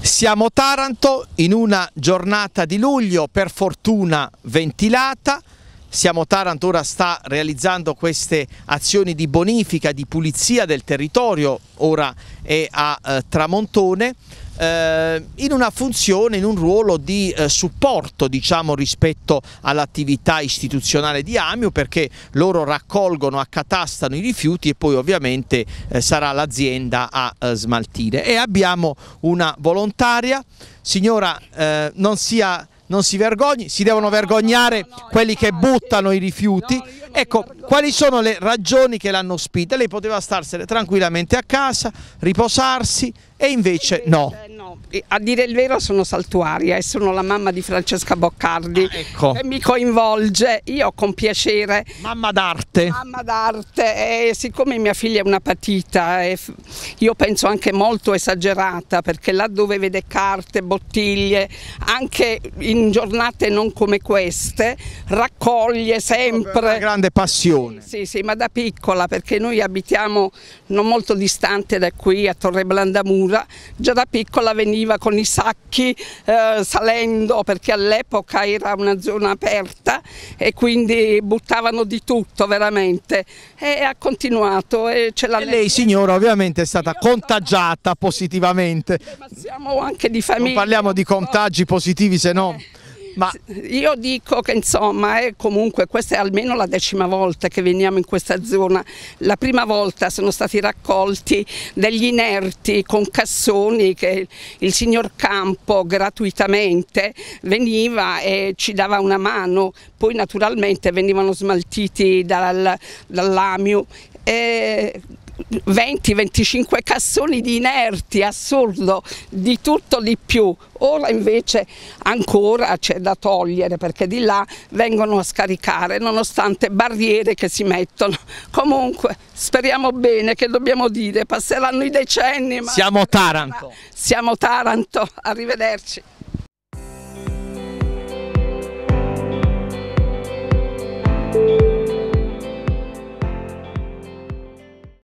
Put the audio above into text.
Siamo a Taranto in una giornata di luglio per fortuna ventilata, siamo Taranto ora sta realizzando queste azioni di bonifica, di pulizia del territorio, ora è a eh, Tramontone, eh, in una funzione, in un ruolo di eh, supporto diciamo, rispetto all'attività istituzionale di Amio perché loro raccolgono, accatastano i rifiuti e poi ovviamente eh, sarà l'azienda a eh, smaltire. E abbiamo una volontaria, signora eh, non sia non si vergogni, si devono vergognare no, no, no, quelli che buttano i rifiuti. ecco, quali sono le ragioni che l'hanno spinta? Lei poteva starsene tranquillamente a casa, riposarsi e invece no a dire il vero sono saltuaria e sono la mamma di Francesca Boccardi ah, ecco. che mi coinvolge, io con piacere. Mamma d'arte. Mamma d'arte e siccome mia figlia è una patita, io penso anche molto esagerata perché là dove vede carte, bottiglie, anche in giornate non come queste, raccoglie sempre. Una grande passione. Sì, sì, sì, ma da piccola perché noi abitiamo non molto distante da qui a Torre Blandamura, già da piccola veniva con i sacchi eh, salendo perché all'epoca era una zona aperta e quindi buttavano di tutto veramente e ha continuato. E, e lei signora ovviamente è stata Io contagiata sono... positivamente. ma siamo anche di famiglia. Non parliamo di contagi positivi se no... Eh ma io dico che insomma eh, comunque questa è almeno la decima volta che veniamo in questa zona. La prima volta sono stati raccolti degli inerti con cassoni che il signor Campo gratuitamente veniva e ci dava una mano, poi naturalmente venivano smaltiti dal, dall'AMIU. E 20-25 cassoni di inerti, assurdo, di tutto di più. Ora invece ancora c'è da togliere perché di là vengono a scaricare nonostante barriere che si mettono. Comunque speriamo bene, che dobbiamo dire, passeranno i decenni. Ma... Siamo Taranto. Siamo Taranto, arrivederci.